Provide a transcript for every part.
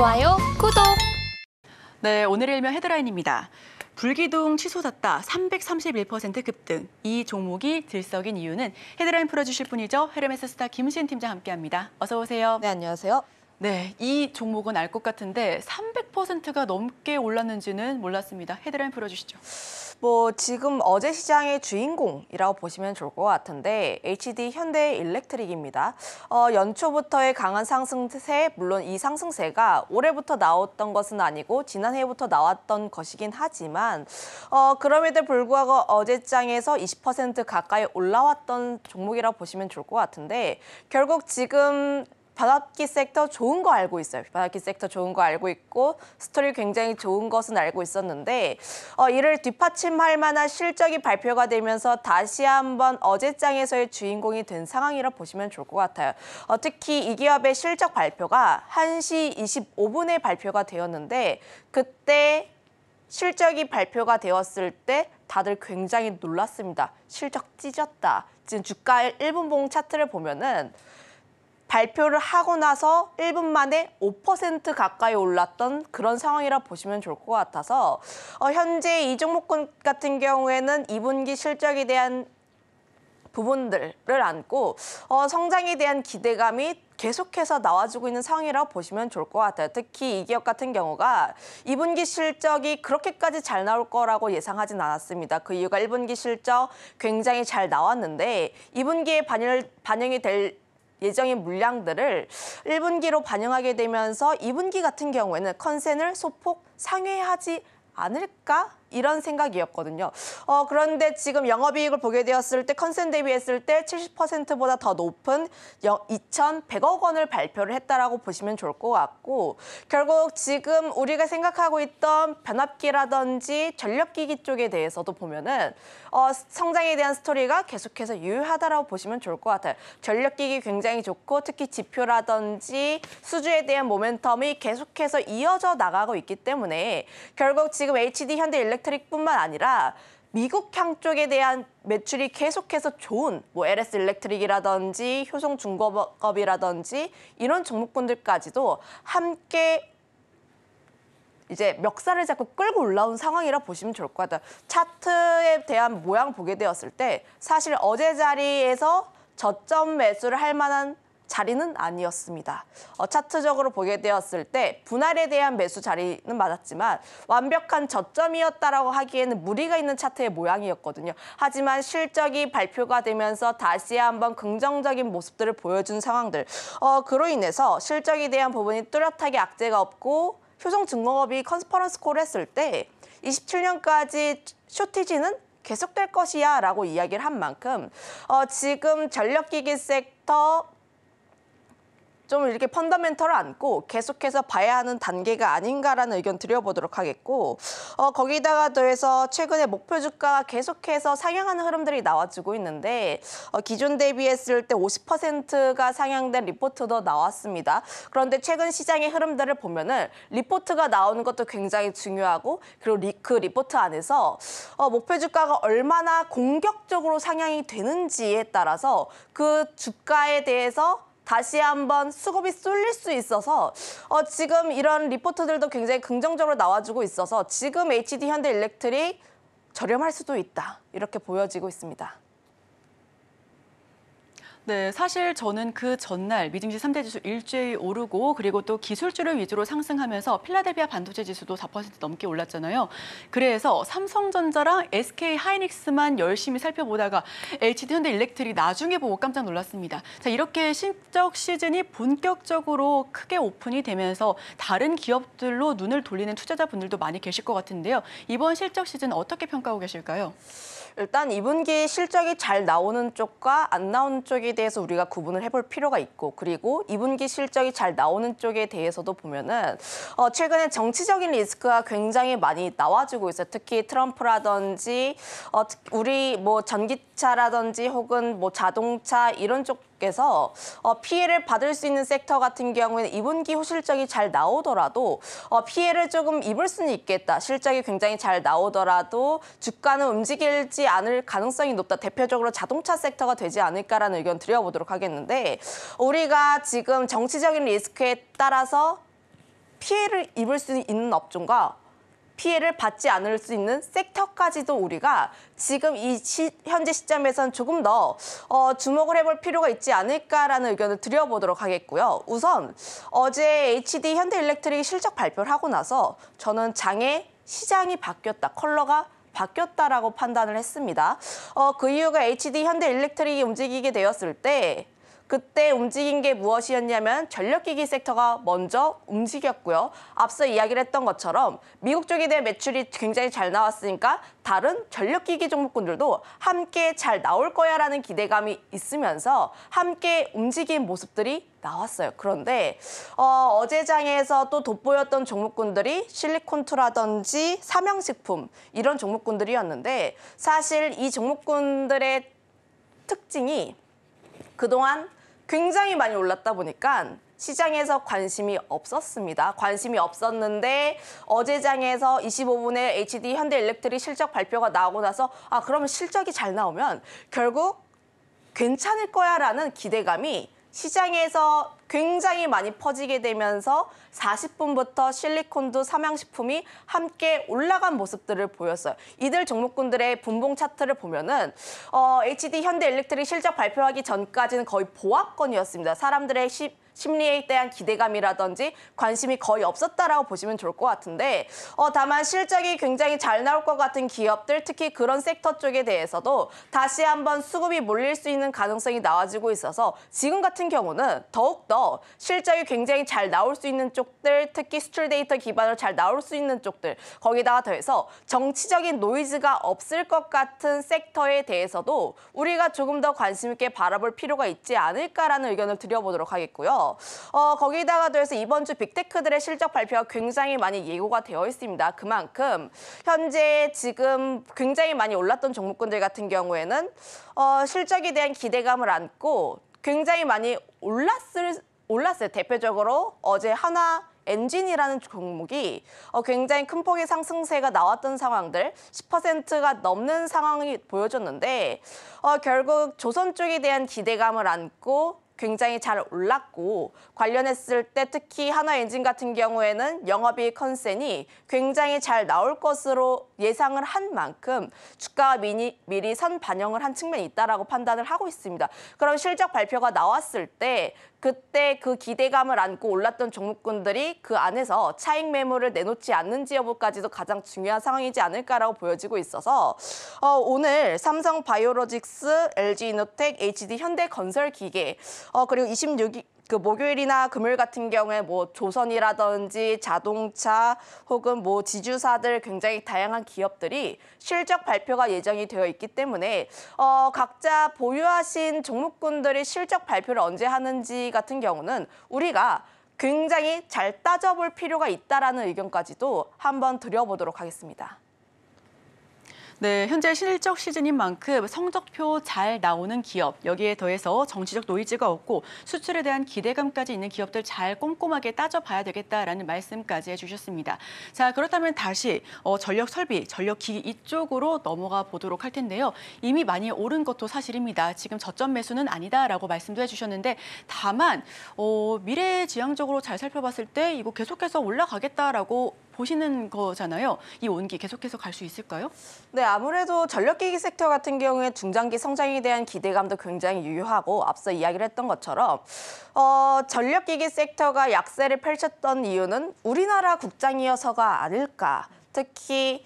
좋아요, 구독! 네, 오늘 일명 헤드라인입니다. 불기둥 취소됐다 331% 급등. 이 종목이 들썩인 이유는 헤드라인 풀어주실 분이죠. 헤르메스 스타 김신 팀장 함께합니다. 어서 오세요. 네, 안녕하세요. 네, 이 종목은 알 것 같은데 300%가 넘게 올랐는지는 몰랐습니다. 헤드라인 풀어주시죠. 뭐 지금 어제 시장의 주인공이라고 보시면 좋을 것 같은데 HD 현대 일렉트릭입니다. 어, 연초부터의 강한 상승세, 물론 이 상승세가 올해부터 나왔던 것은 아니고 지난해부터 나왔던 것이긴 하지만 어, 그럼에도 불구하고 어제장에서 20% 가까이 올라왔던 종목이라고 보시면 좋을 것 같은데 결국 지금 바닷기 섹터 좋은 거 알고 있어요. 바닷기 섹터 좋은 거 알고 있고 스토리 굉장히 좋은 것은 알고 있었는데 어, 이를 뒷받침할 만한 실적이 발표가 되면서 다시 한번 어제장에서의 주인공이 된 상황이라 보시면 좋을 것 같아요. 어, 특히 이 기업의 실적 발표가 1시 25분에 발표가 되었는데 그때 실적이 발표가 되었을 때 다들 굉장히 놀랐습니다. 실적 찢었다. 지금 주가 1분봉 차트를 보면은 발표를 하고 나서 1분 만에 5% 가까이 올랐던 그런 상황이라 보시면 좋을 것 같아서 어, 현재 이 종목군 같은 경우에는 2분기 실적에 대한 부분들을 안고 어, 성장에 대한 기대감이 계속해서 나와주고 있는 상황이라고 보시면 좋을 것 같아요. 특히 이 기업 같은 경우가 2분기 실적이 그렇게까지 잘 나올 거라고 예상하진 않았습니다. 그 이유가 1분기 실적 굉장히 잘 나왔는데 2분기에 반영, 반영이 될 예정인 물량들을 1분기로 반영하게 되면서 2분기 같은 경우에는 컨센을 소폭 상회하지 않을까 이런 생각이었거든요. 어, 그런데 지금 영업이익을 보게 되었을 때 컨센 대비했을 때 70%보다 더 높은 2,100억 원을 발표를 했다라고 보시면 좋을 것 같고 결국 지금 우리가 생각하고 있던 변압기라든지 전력기기 쪽에 대해서도 보면은 어, 성장에 대한 스토리가 계속해서 유효하다라고 보시면 좋을 것 같아요. 전력기기 굉장히 좋고 특히 지표라든지 수주에 대한 모멘텀이 계속해서 이어져 나가고 있기 때문에 결국 지금 HD 현대 일렉 일렉트릭뿐만 아니라 미국향 쪽에 대한 매출이 계속해서 좋은 뭐 LS 일렉트릭이라든지 효성 중공업이라든지 이런 종목군들까지도 함께 이제 멱살을 잡고 끌고 올라온 상황이라 보시면 좋을 것 같아요. 차트에 대한 모양 보게 되었을 때 사실 어제 자리에서 저점 매수를 할 만한 자리는 아니었습니다. 어, 차트적으로 보게 되었을 때 분할에 대한 매수 자리는 맞았지만 완벽한 저점이었다라고 하기에는 무리가 있는 차트의 모양이었거든요. 하지만 실적이 발표가 되면서 다시 한번 긍정적인 모습들을 보여준 상황들. 어, 그로 인해서 실적에 대한 부분이 뚜렷하게 악재가 없고 효성증공업이 컨퍼런스 스 콜을 했을 때 27년까지 쇼티지는 계속될 것이야 라고 이야기를 한 만큼 어, 지금 전력기기 섹터 좀 이렇게 펀더멘털을 안고 계속해서 봐야 하는 단계가 아닌가라는 의견 드려보도록 하겠고 어, 거기다가 더해서 최근에 목표 주가가 계속해서 상향하는 흐름들이 나와주고 있는데 어, 기존 대비했을 때 50%가 상향된 리포트도 나왔습니다. 그런데 최근 시장의 흐름들을 보면은 리포트가 나오는 것도 굉장히 중요하고 그리고 리, 그 리포트 안에서 어, 목표 주가가 얼마나 공격적으로 상향이 되는지에 따라서 그 주가에 대해서 다시 한번 수급이 쏠릴 수 있어서 어, 지금 이런 리포트들도 굉장히 긍정적으로 나와주고 있어서 지금 HD 현대일렉트릭 저렴할 수도 있다 이렇게 보여지고 있습니다. 네, 사실 저는 그 전날 미증시 3대 지수 일제히 오르고 그리고 또 기술주를 위주로 상승하면서 필라델비아 반도체 지수도 4% 넘게 올랐잖아요. 그래서 삼성전자랑 SK 하이닉스만 열심히 살펴보다가 HD 현대 일렉트리 나중에 보고 깜짝 놀랐습니다. 자, 이렇게 신적 시즌이 본격적으로 크게 오픈이 되면서 다른 기업들로 눈을 돌리는 투자자분들도 많이 계실 것 같은데요. 이번 실적 시즌 어떻게 평가하고 계실까요? 일단 2분기 실적이 잘 나오는 쪽과 안 나오는 쪽에 대해서 우리가 구분을 해볼 필요가 있고 그리고 2분기 실적이 잘 나오는 쪽에 대해서도 보면은 어, 최근에 정치적인 리스크가 굉장히 많이 나와주고 있어요. 특히 트럼프라든지 어, 우리 뭐 전기차라든지 혹은 뭐 자동차 이런 쪽 대표께서 어, 피해를 받을 수 있는 섹터 같은 경우에는 이분기 후실적이잘 나오더라도 어, 피해를 조금 입을 수는 있겠다. 실적이 굉장히 잘 나오더라도 주가는 움직일지 않을 가능성이 높다. 대표적으로 자동차 섹터가 되지 않을까라는 의견 드려보도록 하겠는데 우리가 지금 정치적인 리스크에 따라서 피해를 입을 수 있는 업종과 피해를 받지 않을 수 있는 섹터까지도 우리가 지금 이 시, 현재 시점에선 조금 더 어, 주목을 해볼 필요가 있지 않을까라는 의견을 드려보도록 하겠고요. 우선 어제 HD 현대일렉트릭 실적 발표를 하고 나서 저는 장애 시장이 바뀌었다, 컬러가 바뀌었다라고 판단을 했습니다. 어, 그 이유가 HD 현대일렉트릭이 움직이게 되었을 때 그때 움직인 게 무엇이었냐면 전력기기 섹터가 먼저 움직였고요. 앞서 이야기를 했던 것처럼 미국 쪽에 대한 매출이 굉장히 잘 나왔으니까 다른 전력기기 종목군들도 함께 잘 나올 거야라는 기대감이 있으면서 함께 움직인 모습들이 나왔어요. 그런데 어, 어제 장에서 또 돋보였던 종목군들이 실리콘투라든지 삼양식품 이런 종목군들이었는데 사실 이 종목군들의 특징이 그동안 굉장히 많이 올랐다 보니까 시장에서 관심이 없었습니다. 관심이 없었는데 어제장에서 25분에 HD 현대일렉트릭 실적 발표가 나오고 나서 아 그러면 실적이 잘 나오면 결국 괜찮을 거야라는 기대감이 시장에서 굉장히 많이 퍼지게 되면서 40분부터 실리콘도 삼양식품이 함께 올라간 모습들을 보였어요. 이들 종목군들의 분봉 차트를 보면은 어, HD 현대엘렉트릭 실적 발표하기 전까지는 거의 보합권이었습니다. 사람들의 10 심리에 대한 기대감이라든지 관심이 거의 없었다라고 보시면 좋을 것 같은데 어, 다만 실적이 굉장히 잘 나올 것 같은 기업들 특히 그런 섹터 쪽에 대해서도 다시 한번 수급이 몰릴 수 있는 가능성이 나와지고 있어서 지금 같은 경우는 더욱더 실적이 굉장히 잘 나올 수 있는 쪽들 특히 수출 데이터 기반으로 잘 나올 수 있는 쪽들 거기다가 더해서 정치적인 노이즈가 없을 것 같은 섹터에 대해서도 우리가 조금 더 관심 있게 바라볼 필요가 있지 않을까라는 의견을 드려보도록 하겠고요. 어, 거기다가 그래서 이번 주 빅테크들의 실적 발표가 굉장히 많이 예고가 되어 있습니다. 그만큼 현재 지금 굉장히 많이 올랐던 종목군들 같은 경우에는 어, 실적에 대한 기대감을 안고 굉장히 많이 올랐을 올랐어요. 대표적으로 어제 하나 엔진이라는 종목이 어, 굉장히 큰 폭의 상승세가 나왔던 상황들 10%가 넘는 상황이 보여졌는데 어, 결국 조선 쪽에 대한 기대감을 안고 굉장히 잘 올랐고 관련했을 때 특히 하나엔진 같은 경우에는 영업이익 컨센이 굉장히 잘 나올 것으로 예상을 한 만큼 주가 미니, 미리 선 반영을 한 측면이 있다라고 판단을 하고 있습니다. 그럼 실적 발표가 나왔을 때 그때 그 기대감을 안고 올랐던 종목군들이 그 안에서 차익 매물을 내놓지 않는지 여부까지도 가장 중요한 상황이지 않을까라고 보여지고 있어서 어, 오늘 삼성 바이오로직스, LG 이노텍, HD 현대건설기계 어, 그리고 26일 그 목요일이나 금요일 같은 경우에 뭐 조선이라든지 자동차 혹은 뭐 지주사들 굉장히 다양한 기업들이 실적 발표가 예정이 되어 있기 때문에 어, 각자 보유하신 종목군들이 실적 발표를 언제 하는지 같은 경우는 우리가 굉장히 잘 따져볼 필요가 있다라는 의견까지도 한번 드려보도록 하겠습니다. 네, 현재 실적 시즌인 만큼 성적표 잘 나오는 기업, 여기에 더해서 정치적 노이즈가 없고 수출에 대한 기대감까지 있는 기업들 잘 꼼꼼하게 따져봐야 되겠다라는 말씀까지 해주셨습니다. 자, 그렇다면 다시 어, 전력 설비, 전력기기 이쪽으로 넘어가 보도록 할 텐데요. 이미 많이 오른 것도 사실입니다. 지금 저점 매수는 아니다라고 말씀도 해주셨는데 다만 어, 미래지향적으로 잘 살펴봤을 때 이거 계속해서 올라가겠다라고 보시는 거잖아요. 이 온기 계속해서 갈 수 있을까요? 네, 아무래도 전력기기 섹터 같은 경우에 중장기 성장에 대한 기대감도 굉장히 유효하고 앞서 이야기를 했던 것처럼 어, 전력기기 섹터가 약세를 펼쳤던 이유는 우리나라 국장이어서가 아닐까. 특히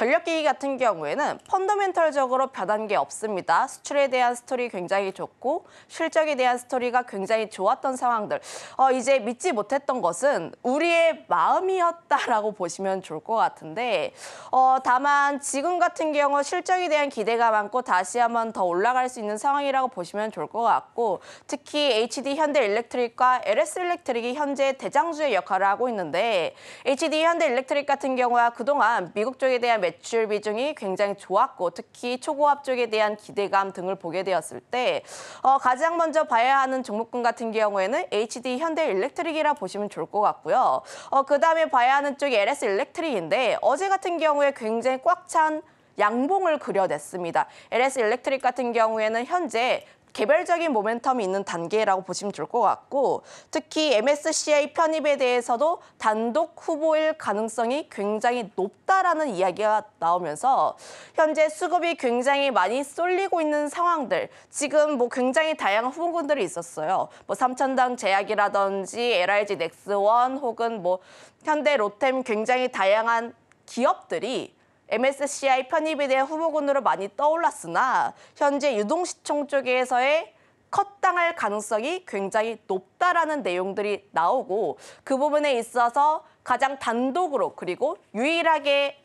전력기기 같은 경우에는 펀더멘털적으로 변한 게 없습니다. 수출에 대한 스토리 굉장히 좋고 실적에 대한 스토리가 굉장히 좋았던 상황들. 어, 이제 믿지 못했던 것은 우리의 마음이었다라고 보시면 좋을 것 같은데 어, 다만 지금 같은 경우 실적에 대한 기대가 많고 다시 한번 더 올라갈 수 있는 상황이라고 보시면 좋을 것 같고 특히 HD 현대 일렉트릭과 LS 일렉트릭이 현재 대장주의 역할을 하고 있는데 HD 현대 일렉트릭 같은 경우와 그동안 미국 쪽에 대한 매출 비중이 굉장히 좋았고 특히 초고압 쪽에 대한 기대감 등을 보게 되었을 때 어, 가장 먼저 봐야 하는 종목군 같은 경우에는 HD 현대 일렉트릭이라 보시면 좋을 것 같고요. 어, 그다음에 봐야 하는 쪽이 LS 일렉트릭인데 어제 같은 경우에 굉장히 꽉 찬 양봉을 그려냈습니다. LS 일렉트릭 같은 경우에는 현재 개별적인 모멘텀이 있는 단계라고 보시면 좋을 것 같고 특히 MSCI 편입에 대해서도 단독 후보일 가능성이 굉장히 높다라는 이야기가 나오면서 현재 수급이 굉장히 많이 쏠리고 있는 상황들 지금 뭐 굉장히 다양한 후보군들이 있었어요. 뭐 삼천당 제약이라든지 LRG 넥스원 혹은 뭐 현대 로템 굉장히 다양한 기업들이 MSCI 편입에 대한 후보군으로 많이 떠올랐으나 현재 유동시총 쪽에서의 컷당할 가능성이 굉장히 높다라는 내용들이 나오고 그 부분에 있어서 가장 단독으로 그리고 유일하게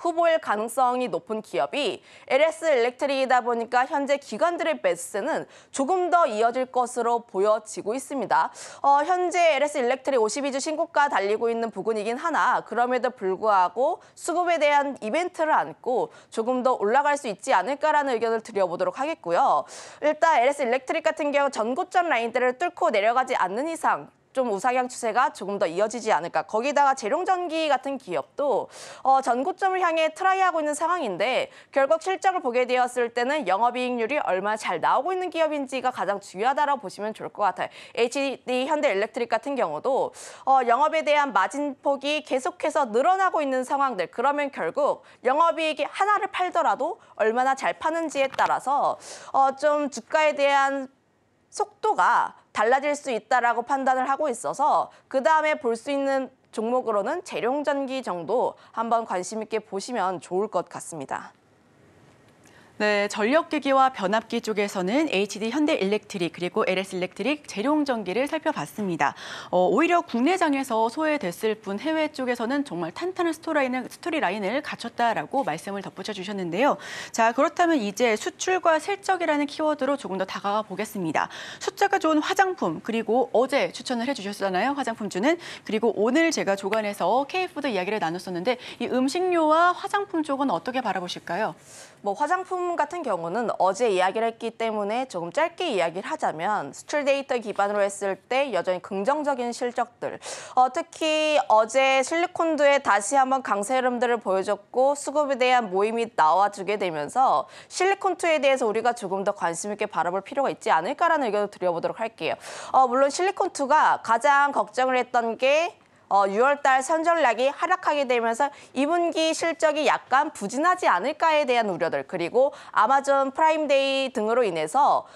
후보일 가능성이 높은 기업이 LS 일렉트릭이다 보니까 현재 기관들의 매수세는 조금 더 이어질 것으로 보여지고 있습니다. 어, 현재 LS 일렉트릭 52주 신고가 달리고 있는 부근이긴 하나 그럼에도 불구하고 수급에 대한 이벤트를 안고 조금 더 올라갈 수 있지 않을까라는 의견을 드려보도록 하겠고요. 일단 LS 일렉트릭 같은 경우 전고점 라인들을 뚫고 내려가지 않는 이상 좀 우상향 추세가 조금 더 이어지지 않을까. 거기다가 재룡전기 같은 기업도 어, 전고점을 향해 트라이하고 있는 상황인데 결국 실적을 보게 되었을 때는 영업이익률이 얼마나 잘 나오고 있는 기업인지가 가장 중요하다고 보시면 좋을 것 같아요. HD 현대엘렉트릭 같은 경우도 어, 영업에 대한 마진폭이 계속해서 늘어나고 있는 상황들 그러면 결국 영업이익이 하나를 팔더라도 얼마나 잘 파는지에 따라서 어, 좀 주가에 대한 속도가 달라질 수 있다라고 판단을 하고 있어서 그 다음에 볼 수 있는 종목으로는 재룡전기 정도 한번 관심 있게 보시면 좋을 것 같습니다. 네, 전력기기와 변압기 쪽에서는 HD 현대일렉트릭 그리고 LS일렉트릭 재룡전기를 살펴봤습니다. 어, 오히려 국내장에서 소외됐을 뿐 해외 쪽에서는 정말 탄탄한 스토라인을, 스토리라인을 갖췄다라고 말씀을 덧붙여 주셨는데요. 자 그렇다면 이제 수출과 실적이라는 키워드로 조금 더 다가가 보겠습니다. 숫자가 좋은 화장품 그리고 어제 추천을 해주셨잖아요. 화장품주는 그리고 오늘 제가 조간에서 K푸드 이야기를 나눴었는데 이 음식료와 화장품 쪽은 어떻게 바라보실까요? 뭐 화장품 같은 경우는 어제 이야기를 했기 때문에 조금 짧게 이야기를 하자면 수출 데이터 기반으로 했을 때 여전히 긍정적인 실적들 어, 특히 어제 실리콘도에 다시 한번 강세 흐름들을 보여줬고 수급에 대한 모임이 나와주게 되면서 실리콘2에 대해서 우리가 조금 더 관심 있게 바라볼 필요가 있지 않을까라는 의견을 드려보도록 할게요. 어, 물론 실리콘2가 가장 걱정을 했던 게 6월달 어, 선전락이 하락하게 되면서 2분기 실적이 약간 부진하지 않을까에 대한 우려들 그리고 아마존 프라임데이 등으로 인해서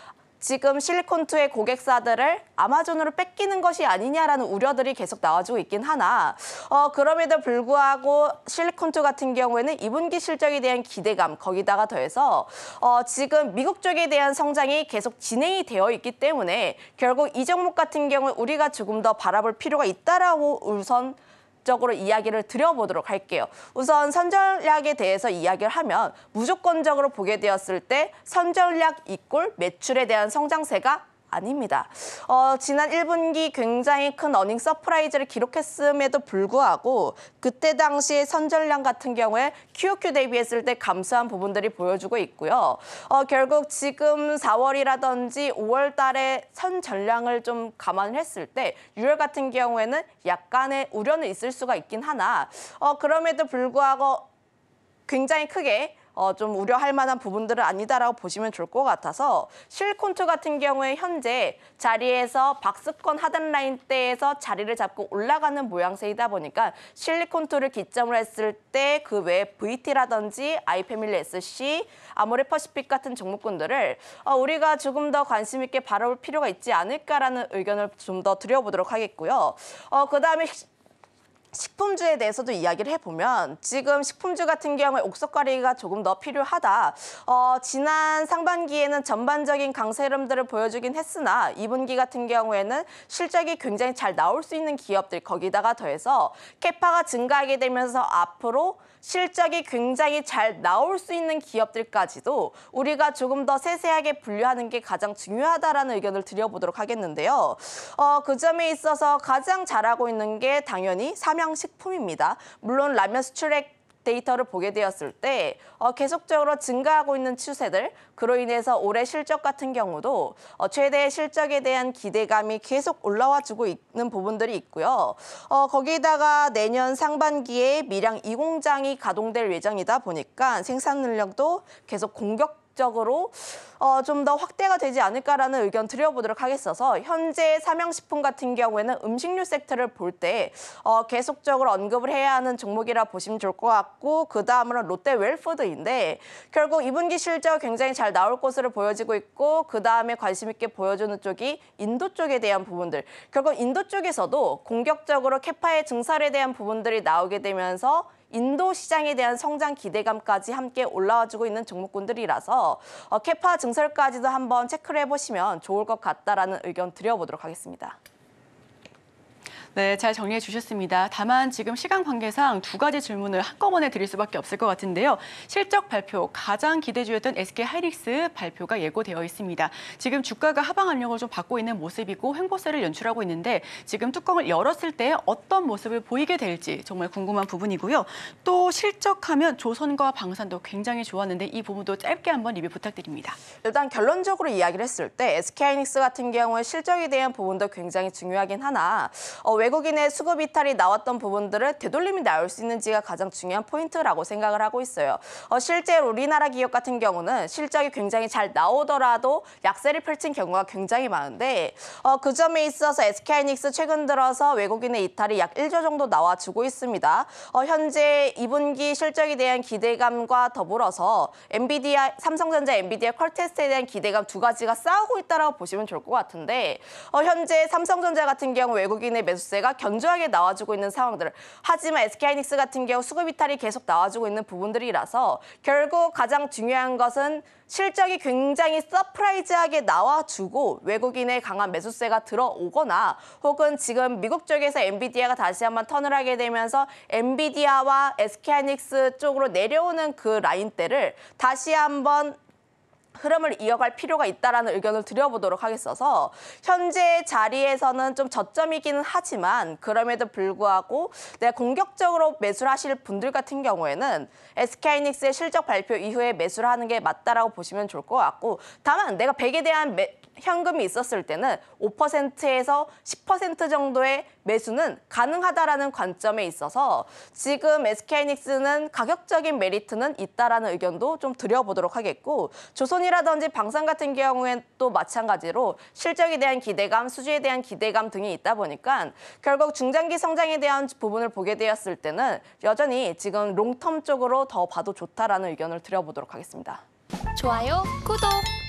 지금 실리콘투의 고객사들을 아마존으로 뺏기는 것이 아니냐라는 우려들이 계속 나와주고 있긴 하나 어, 그럼에도 불구하고 실리콘투 같은 경우에는 2분기 실적에 대한 기대감 거기다가 더해서 어, 지금 미국 쪽에 대한 성장이 계속 진행이 되어 있기 때문에 결국 이 종목 같은 경우 우리가 조금 더 바라볼 필요가 있다라고 우선 적으로 이야기를 드려보도록 할게요. 우선 선전략에 대해서 이야기를 하면 무조건적으로 보게 되었을 때 선전략 이꼴 매출에 대한 성장세가 아닙니다. 어, 지난 1분기 굉장히 큰 어닝 서프라이즈를 기록했음에도 불구하고 그때 당시 선전량 같은 경우에 QOQ 대비했을 때 감소한 부분들이 보여주고 있고요. 어, 결국 지금 4월이라든지 5월 달에 선전량을 좀감안 했을 때 6월 같은 경우에는 약간의 우려는 있을 수가 있긴 하나 어, 그럼에도 불구하고 굉장히 크게 어, 좀 우려할 만한 부분들은 아니다라고 보시면 좋을 것 같아서 실콘트 같은 경우에 현재 자리에서 박스권 하단 라인때에서 자리를 잡고 올라가는 모양새이다 보니까 실리콘트를 기점으로 했을 때 그 외에 VT라든지 아이패밀리 SC, 아모레퍼시픽 같은 종목군들을 어, 우리가 조금 더 관심 있게 바라볼 필요가 있지 않을까라는 의견을 좀 더 드려보도록 하겠고요. 어, 그다음에 식품주에 대해서도 이야기를 해보면 지금 식품주 같은 경우에 옥석가리가 조금 더 필요하다. 어, 지난 상반기에는 전반적인 강세름들을 보여주긴 했으나 2분기 같은 경우에는 실적이 굉장히 잘 나올 수 있는 기업들 거기다가 더해서 캐파가 증가하게 되면서 앞으로 실적이 굉장히 잘 나올 수 있는 기업들까지도 우리가 조금 더 세세하게 분류하는 게 가장 중요하다라는 의견을 드려보도록 하겠는데요. 어, 그 점에 있어서 가장 잘하고 있는 게 당연히 삼양식품입니다. 물론 라면 수출액 데이터를 보게 되었을 때 어, 계속적으로 증가하고 있는 추세들, 그로 인해서 올해 실적 같은 경우도 어, 최대의 실적에 대한 기대감이 계속 올라와 주고 있는 부분들이 있고요. 어, 거기다가 내년 상반기에 미량 이공장이 가동될 예정이다 보니까 생산 능력도 계속 공격 적으로 어, 좀 더 확대가 되지 않을까라는 의견 드려보도록 하겠어서 현재 삼양식품 같은 경우에는 음식류 섹터를 볼 때 어, 계속적으로 언급을 해야 하는 종목이라 보시면 좋을 것 같고 그 다음으로는 롯데웰푸드인데 결국 2분기 실적 굉장히 잘 나올 것으로 보여지고 있고 그 다음에 관심 있게 보여주는 쪽이 인도 쪽에 대한 부분들 결국 인도 쪽에서도 공격적으로 캐파의 증설에 대한 부분들이 나오게 되면서 인도 시장에 대한 성장 기대감까지 함께 올라와주고 있는 종목군들이라서 케파 어, 증설까지도 한번 체크를 해보시면 좋을 것 같다라는 의견 드려보도록 하겠습니다. 네, 잘 정리해 주셨습니다. 다만 지금 시간 관계상 두 가지 질문을 한꺼번에 드릴 수밖에 없을 것 같은데요. 실적 발표, 가장 기대주였던 SK 하이닉스 발표가 예고되어 있습니다. 지금 주가가 하방 압력을 좀 받고 있는 모습이고 횡보세를 연출하고 있는데 지금 뚜껑을 열었을 때 어떤 모습을 보이게 될지 정말 궁금한 부분이고요. 또 실적하면 조선과 방산도 굉장히 좋았는데 이 부분도 짧게 한번 리뷰 부탁드립니다. 일단 결론적으로 이야기를 했을 때 SK 하이닉스 같은 경우에 실적에 대한 부분도 굉장히 중요하긴 하나 어, 외국인의 수급 이탈이 나왔던 부분들을 되돌림이 나올 수 있는지가 가장 중요한 포인트라고 생각을 하고 있어요. 어, 실제로 우리나라 기업 같은 경우는 실적이 굉장히 잘 나오더라도 약세를 펼친 경우가 굉장히 많은데 어, 그 점에 있어서 SK하이닉스 최근 들어서 외국인의 이탈이 약 1조 정도 나와주고 있습니다. 어, 현재 2분기 실적에 대한 기대감과 더불어서 엔비디아, 삼성전자 엔비디아 퀄테스트에 대한 기대감 두 가지가 싸우고 있다고 보시면 좋을 것 같은데 어, 현재 삼성전자 같은 경우 외국인의 매수세 월세가 견조하게 나와주고 있는 상황들. 하지만 SK하이닉스 같은 경우 수급 이탈이 계속 나와주고 있는 부분들이라서 결국 가장 중요한 것은 실적이 굉장히 서프라이즈하게 나와주고 외국인의 강한 매수세가 들어오거나 혹은 지금 미국 쪽에서 엔비디아가 다시 한번 턴을 하게 되면서 엔비디아와 SK하이닉스 쪽으로 내려오는 그 라인대를 다시 한번 흐름을 이어갈 필요가 있다라는 의견을 드려보도록 하겠어서 현재 자리에서는 좀 저점이기는 하지만 그럼에도 불구하고 내가 네, 공격적으로 매수를 하실 분들 같은 경우에는 SK이닉스의 실적 발표 이후에 매수를 하는 게 맞다라고 보시면 좋을 것 같고 다만 내가 100에 대한 매, 현금이 있었을 때는 5%에서 10% 정도의 매수는 가능하다라는 관점에 있어서 지금 SK이닉스는 가격적인 메리트는 있다라는 의견도 좀 드려보도록 하겠고 조선 토이라든지 방산 같은 경우엔 또 마찬가지로 실적에 대한 기대감, 수주에 대한 기대감 등이 있다 보니까 결국 중장기 성장에 대한 부분을 보게 되었을 때는 여전히 지금 롱텀 쪽으로 더 봐도 좋다라는 의견을 드려보도록 하겠습니다. 좋아요, 구독!